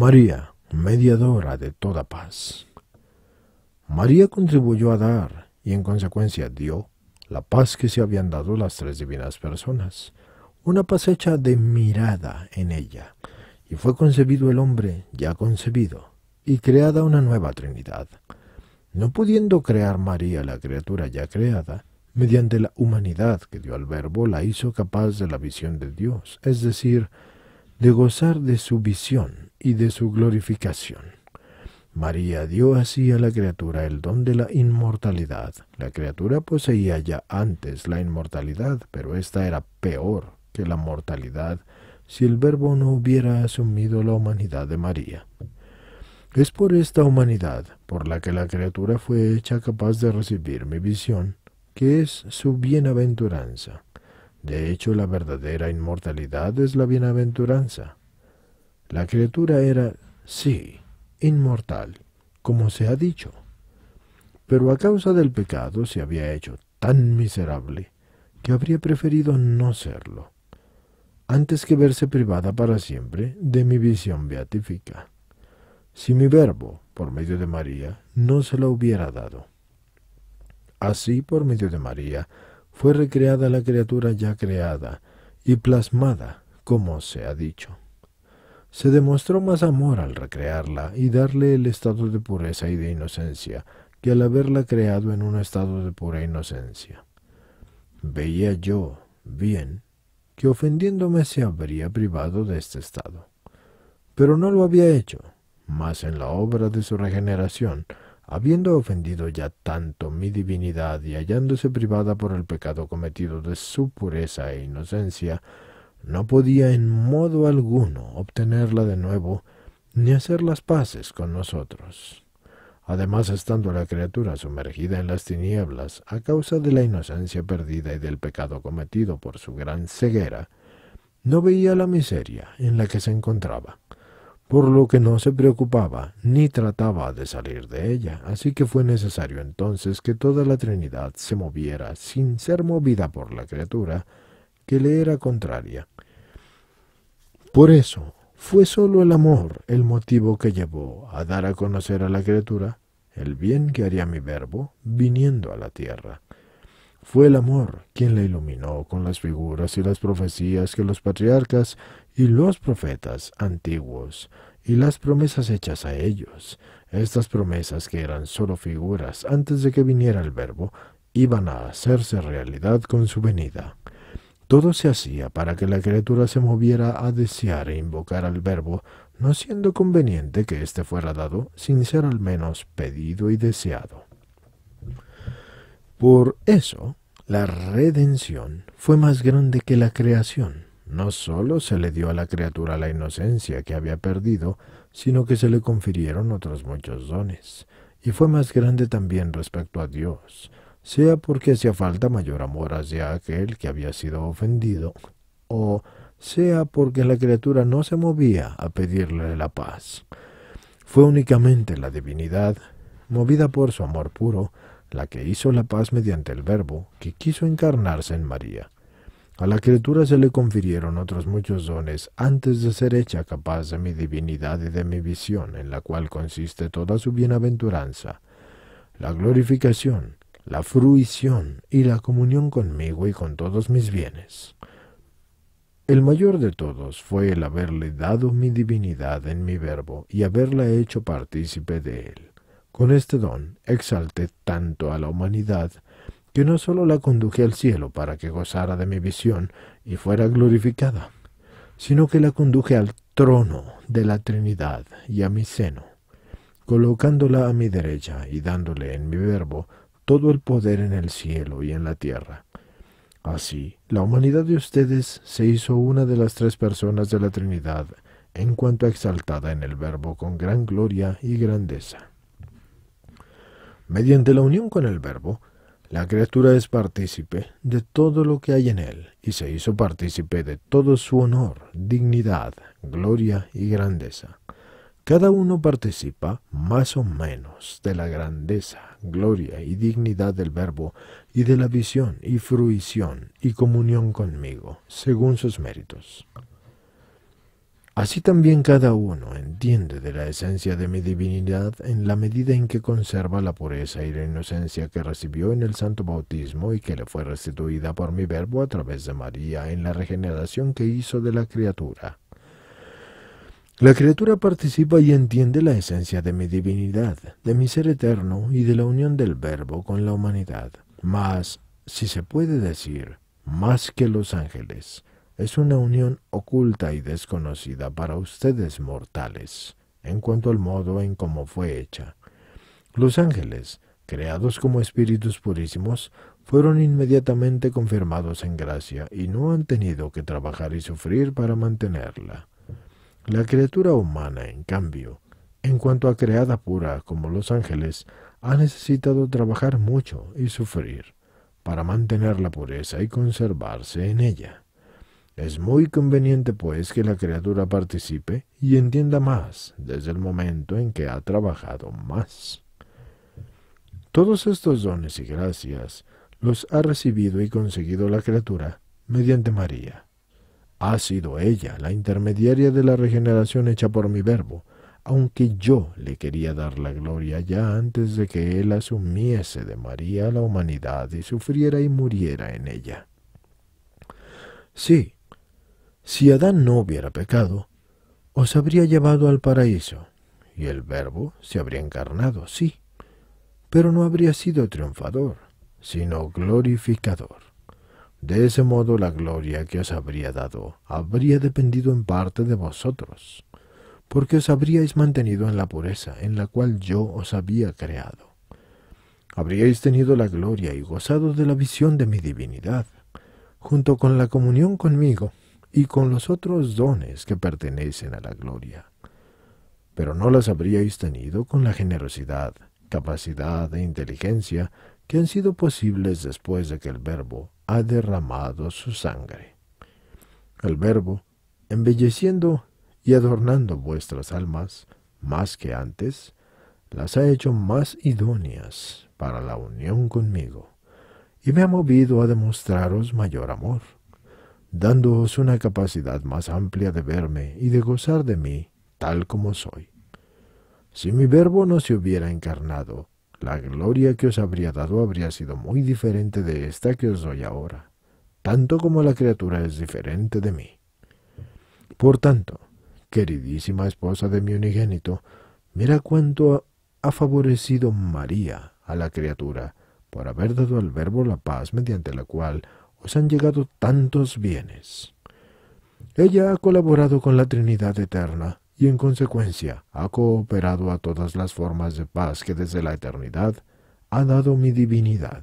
María, mediadora de toda paz. María contribuyó a dar y en consecuencia dio la paz que se habían dado las tres divinas personas, una paz hecha de mirada en ella, y fue concebido el hombre ya concebido, y creada una nueva Trinidad. No pudiendo crear María la criatura ya creada, mediante la humanidad que dio al Verbo la hizo capaz de la visión de Dios, es decir, de gozar de su visión de su glorificación. María dio así a la criatura el don de la inmortalidad. La criatura poseía ya antes la inmortalidad, pero esta era peor que la mortalidad si el Verbo no hubiera asumido la humanidad de María. Es por esta humanidad por la que la criatura fue hecha capaz de recibir mi visión, que es su bienaventuranza. De hecho, la verdadera inmortalidad es la bienaventuranza, la criatura era, sí, inmortal, como se ha dicho, pero a causa del pecado se había hecho tan miserable que habría preferido no serlo, antes que verse privada para siempre de mi visión beatífica, si mi verbo, por medio de María, no se la hubiera dado. Así, por medio de María, fue recreada la criatura ya creada y plasmada, como se ha dicho se demostró más amor al recrearla y darle el estado de pureza y de inocencia que al haberla creado en un estado de pura inocencia. Veía yo, bien, que ofendiéndome se habría privado de este estado. Pero no lo había hecho, mas en la obra de su regeneración, habiendo ofendido ya tanto mi divinidad y hallándose privada por el pecado cometido de su pureza e inocencia, no podía en modo alguno obtenerla de nuevo ni hacer las paces con nosotros. Además, estando la criatura sumergida en las tinieblas a causa de la inocencia perdida y del pecado cometido por su gran ceguera, no veía la miseria en la que se encontraba, por lo que no se preocupaba ni trataba de salir de ella, así que fue necesario entonces que toda la Trinidad se moviera sin ser movida por la criatura que le era contraria, por eso, fue sólo el amor el motivo que llevó a dar a conocer a la criatura el bien que haría mi verbo viniendo a la tierra. Fue el amor quien la iluminó con las figuras y las profecías que los patriarcas y los profetas antiguos y las promesas hechas a ellos, estas promesas que eran sólo figuras antes de que viniera el verbo, iban a hacerse realidad con su venida. Todo se hacía para que la criatura se moviera a desear e invocar al Verbo, no siendo conveniente que éste fuera dado sin ser al menos pedido y deseado. Por eso, la redención fue más grande que la creación. No sólo se le dio a la criatura la inocencia que había perdido, sino que se le confirieron otros muchos dones, y fue más grande también respecto a Dios, sea porque hacía falta mayor amor hacia aquel que había sido ofendido, o sea porque la criatura no se movía a pedirle la paz. Fue únicamente la divinidad, movida por su amor puro, la que hizo la paz mediante el Verbo, que quiso encarnarse en María. A la criatura se le confirieron otros muchos dones antes de ser hecha capaz de mi divinidad y de mi visión, en la cual consiste toda su bienaventuranza. La glorificación, la fruición y la comunión conmigo y con todos mis bienes. El mayor de todos fue el haberle dado mi divinidad en mi verbo y haberla hecho partícipe de él. Con este don exalté tanto a la humanidad que no sólo la conduje al cielo para que gozara de mi visión y fuera glorificada, sino que la conduje al trono de la Trinidad y a mi seno, colocándola a mi derecha y dándole en mi verbo todo el poder en el cielo y en la tierra. Así, la humanidad de ustedes se hizo una de las tres personas de la Trinidad, en cuanto exaltada en el Verbo con gran gloria y grandeza. Mediante la unión con el Verbo, la criatura es partícipe de todo lo que hay en él y se hizo partícipe de todo su honor, dignidad, gloria y grandeza. Cada uno participa más o menos de la grandeza, gloria y dignidad del verbo y de la visión y fruición y comunión conmigo, según sus méritos. Así también cada uno entiende de la esencia de mi divinidad en la medida en que conserva la pureza y la inocencia que recibió en el santo bautismo y que le fue restituida por mi verbo a través de María en la regeneración que hizo de la criatura. La criatura participa y entiende la esencia de mi divinidad, de mi ser eterno y de la unión del Verbo con la humanidad. Mas, si se puede decir, más que los ángeles, es una unión oculta y desconocida para ustedes mortales, en cuanto al modo en cómo fue hecha. Los ángeles, creados como espíritus purísimos, fueron inmediatamente confirmados en gracia y no han tenido que trabajar y sufrir para mantenerla. La criatura humana, en cambio, en cuanto a creada pura como los ángeles, ha necesitado trabajar mucho y sufrir para mantener la pureza y conservarse en ella. Es muy conveniente, pues, que la criatura participe y entienda más desde el momento en que ha trabajado más. Todos estos dones y gracias los ha recibido y conseguido la criatura mediante María, ha sido ella la intermediaria de la regeneración hecha por mi verbo, aunque yo le quería dar la gloria ya antes de que él asumiese de María la humanidad y sufriera y muriera en ella. Sí, si Adán no hubiera pecado, os habría llevado al paraíso, y el verbo se habría encarnado, sí, pero no habría sido triunfador, sino glorificador. De ese modo la gloria que os habría dado habría dependido en parte de vosotros, porque os habríais mantenido en la pureza en la cual yo os había creado. Habríais tenido la gloria y gozado de la visión de mi divinidad, junto con la comunión conmigo y con los otros dones que pertenecen a la gloria. Pero no las habríais tenido con la generosidad, capacidad e inteligencia que han sido posibles después de que el Verbo ha derramado su sangre. El Verbo, embelleciendo y adornando vuestras almas más que antes, las ha hecho más idóneas para la unión conmigo, y me ha movido a demostraros mayor amor, dándoos una capacidad más amplia de verme y de gozar de mí tal como soy. Si mi verbo no se hubiera encarnado, la gloria que os habría dado habría sido muy diferente de esta que os doy ahora, tanto como la criatura es diferente de mí. Por tanto, queridísima esposa de mi unigénito, mira cuánto ha favorecido María a la criatura por haber dado al Verbo la paz mediante la cual os han llegado tantos bienes. Ella ha colaborado con la Trinidad Eterna y en consecuencia ha cooperado a todas las formas de paz que desde la eternidad ha dado mi divinidad.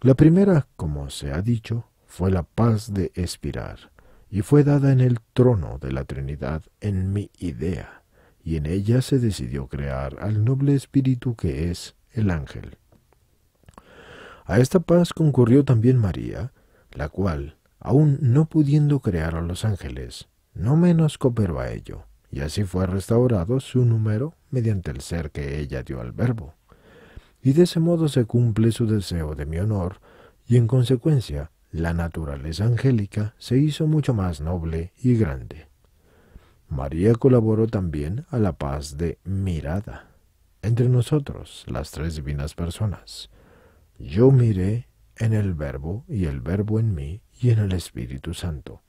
La primera, como se ha dicho, fue la paz de espirar, y fue dada en el trono de la Trinidad en mi idea, y en ella se decidió crear al noble espíritu que es el ángel. A esta paz concurrió también María, la cual, aun no pudiendo crear a los ángeles, no menos cooperó a ello, y así fue restaurado su número mediante el ser que ella dio al verbo. Y de ese modo se cumple su deseo de mi honor, y en consecuencia la naturaleza angélica se hizo mucho más noble y grande. María colaboró también a la paz de mirada entre nosotros, las tres divinas personas. Yo miré en el Verbo y el Verbo en mí y en el Espíritu Santo,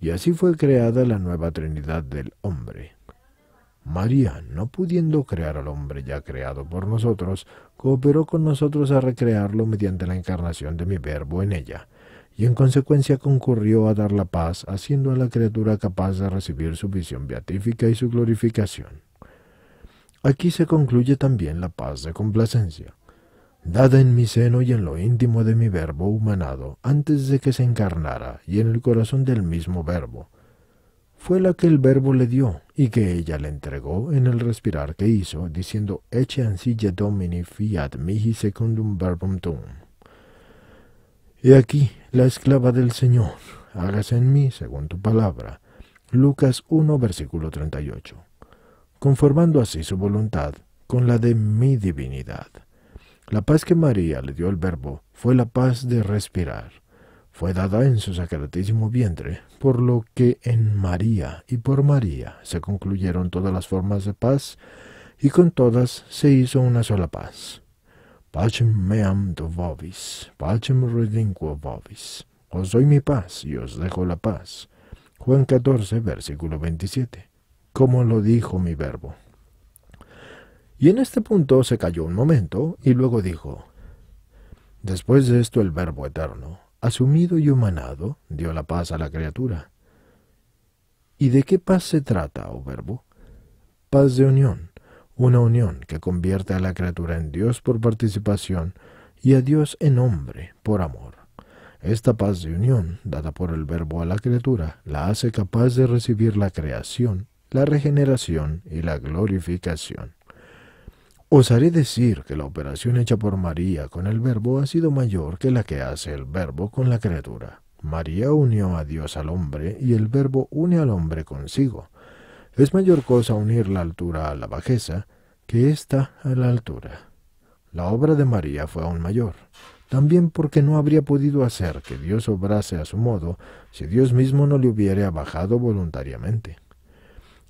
y así fue creada la nueva Trinidad del hombre. María, no pudiendo crear al hombre ya creado por nosotros, cooperó con nosotros a recrearlo mediante la encarnación de mi verbo en ella, y en consecuencia concurrió a dar la paz, haciendo a la criatura capaz de recibir su visión beatífica y su glorificación. Aquí se concluye también la paz de complacencia dada en mi seno y en lo íntimo de mi verbo humanado, antes de que se encarnara, y en el corazón del mismo verbo. Fue la que el verbo le dio, y que ella le entregó en el respirar que hizo, diciendo eche ansilla domini fiat mihi secundum verbum tuum. He aquí, la esclava del Señor, hágase en mí según tu palabra. Lucas 1, versículo 38. Conformando así su voluntad con la de mi divinidad la paz que María le dio al Verbo fue la paz de respirar. Fue dada en su sacratísimo vientre, por lo que en María y por María se concluyeron todas las formas de paz y con todas se hizo una sola paz. Pacem meam do vobis, pacem redinquo vobis. Os doy mi paz y os dejo la paz. Juan 14, versículo 27. Como lo dijo mi verbo, y en este punto se calló un momento y luego dijo, Después de esto el Verbo eterno, asumido y humanado, dio la paz a la criatura. ¿Y de qué paz se trata, oh Verbo? Paz de unión, una unión que convierte a la criatura en Dios por participación y a Dios en hombre por amor. Esta paz de unión, dada por el Verbo a la criatura, la hace capaz de recibir la creación, la regeneración y la glorificación. Osaré decir que la operación hecha por María con el verbo ha sido mayor que la que hace el verbo con la criatura. María unió a Dios al hombre y el verbo une al hombre consigo. Es mayor cosa unir la altura a la bajeza que ésta a la altura. La obra de María fue aún mayor, también porque no habría podido hacer que Dios obrase a su modo si Dios mismo no le hubiera bajado voluntariamente.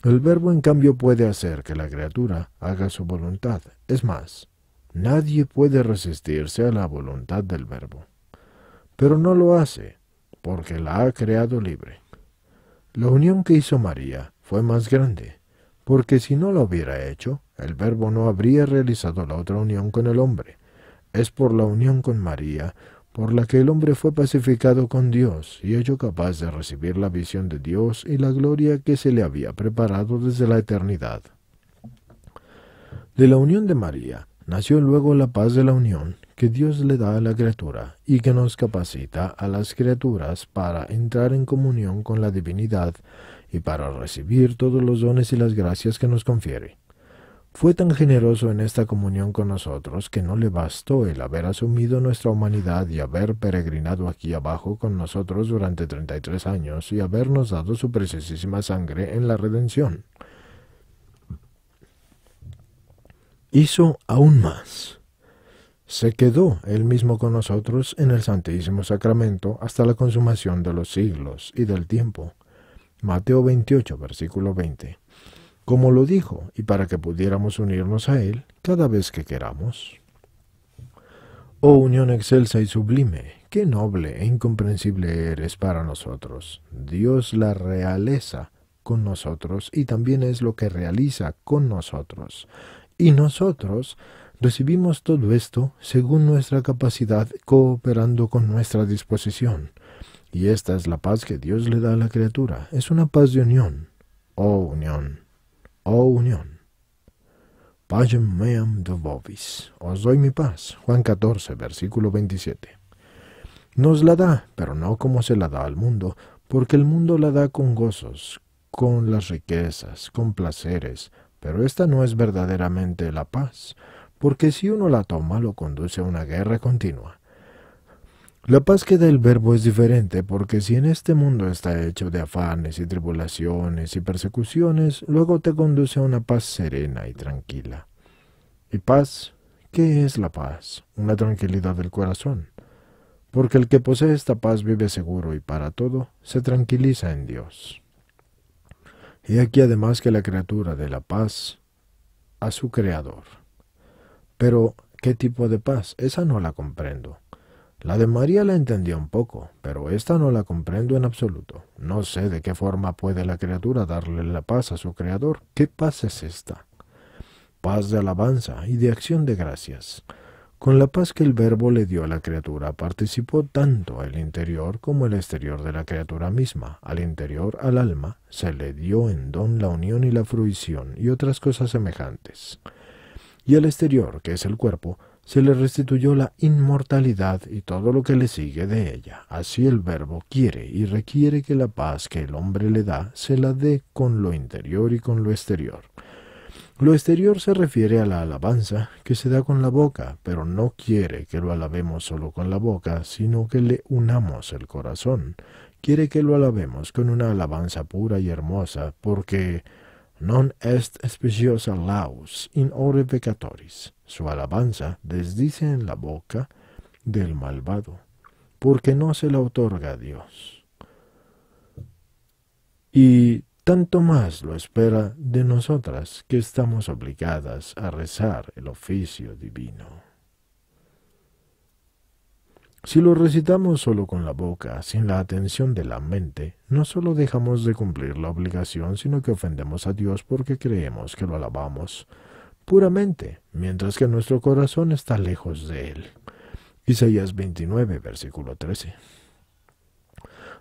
El verbo en cambio puede hacer que la criatura haga su voluntad. Es más, nadie puede resistirse a la voluntad del verbo. Pero no lo hace, porque la ha creado libre. La unión que hizo María fue más grande, porque si no la hubiera hecho, el verbo no habría realizado la otra unión con el hombre. Es por la unión con María por la que el hombre fue pacificado con Dios y hecho capaz de recibir la visión de Dios y la gloria que se le había preparado desde la eternidad. De la unión de María nació luego la paz de la unión que Dios le da a la criatura y que nos capacita a las criaturas para entrar en comunión con la divinidad y para recibir todos los dones y las gracias que nos confiere fue tan generoso en esta comunión con nosotros que no le bastó el haber asumido nuestra humanidad y haber peregrinado aquí abajo con nosotros durante treinta y tres años y habernos dado su preciosísima sangre en la redención. Hizo aún más. Se quedó él mismo con nosotros en el Santísimo Sacramento hasta la consumación de los siglos y del tiempo. Mateo 28, versículo 20 como lo dijo, y para que pudiéramos unirnos a Él cada vez que queramos. Oh unión excelsa y sublime, qué noble e incomprensible eres para nosotros. Dios la realeza con nosotros y también es lo que realiza con nosotros. Y nosotros recibimos todo esto según nuestra capacidad cooperando con nuestra disposición. Y esta es la paz que Dios le da a la criatura. Es una paz de unión. Oh unión. O unión. Pagem meam Os doy mi paz. Juan 14, versículo 27. Nos la da, pero no como se la da al mundo, porque el mundo la da con gozos, con las riquezas, con placeres, pero esta no es verdaderamente la paz, porque si uno la toma lo conduce a una guerra continua. La paz que da el verbo es diferente, porque si en este mundo está hecho de afanes y tribulaciones y persecuciones, luego te conduce a una paz serena y tranquila. ¿Y paz? ¿Qué es la paz? Una tranquilidad del corazón. Porque el que posee esta paz vive seguro y para todo se tranquiliza en Dios. Y aquí además que la criatura de la paz a su creador. Pero, ¿qué tipo de paz? Esa no la comprendo. La de María la entendió un poco, pero esta no la comprendo en absoluto. No sé de qué forma puede la criatura darle la paz a su creador. ¿Qué paz es esta? Paz de alabanza y de acción de gracias. Con la paz que el Verbo le dio a la criatura, participó tanto el interior como el exterior de la criatura misma. Al interior, al alma, se le dio en don la unión y la fruición y otras cosas semejantes. Y al exterior, que es el cuerpo, se le restituyó la inmortalidad y todo lo que le sigue de ella. Así el Verbo quiere y requiere que la paz que el hombre le da se la dé con lo interior y con lo exterior. Lo exterior se refiere a la alabanza que se da con la boca, pero no quiere que lo alabemos solo con la boca, sino que le unamos el corazón. Quiere que lo alabemos con una alabanza pura y hermosa, porque non est speciosa laus in ore peccatoris su alabanza desdice en la boca del malvado, porque no se la otorga a Dios. Y tanto más lo espera de nosotras que estamos obligadas a rezar el oficio divino. Si lo recitamos solo con la boca, sin la atención de la mente, no solo dejamos de cumplir la obligación, sino que ofendemos a Dios porque creemos que lo alabamos puramente, mientras que nuestro corazón está lejos de él. Isaías 29, versículo 13.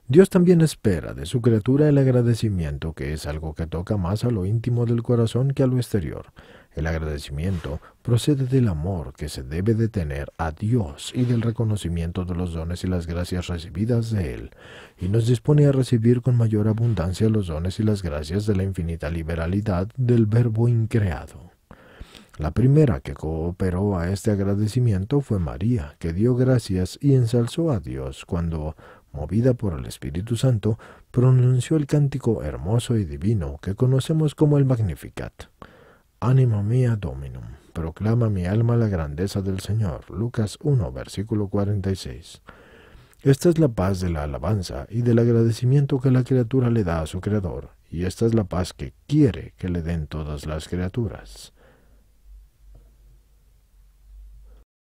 Dios también espera de su criatura el agradecimiento, que es algo que toca más a lo íntimo del corazón que a lo exterior. El agradecimiento procede del amor que se debe de tener a Dios y del reconocimiento de los dones y las gracias recibidas de Él, y nos dispone a recibir con mayor abundancia los dones y las gracias de la infinita liberalidad del Verbo increado. La primera que cooperó a este agradecimiento fue María, que dio gracias y ensalzó a Dios cuando, movida por el Espíritu Santo, pronunció el cántico hermoso y divino que conocemos como el Magnificat. Anima mía Dominum, proclama mi alma la grandeza del Señor. Lucas 1, versículo 46. Esta es la paz de la alabanza y del agradecimiento que la criatura le da a su Creador, y esta es la paz que quiere que le den todas las criaturas.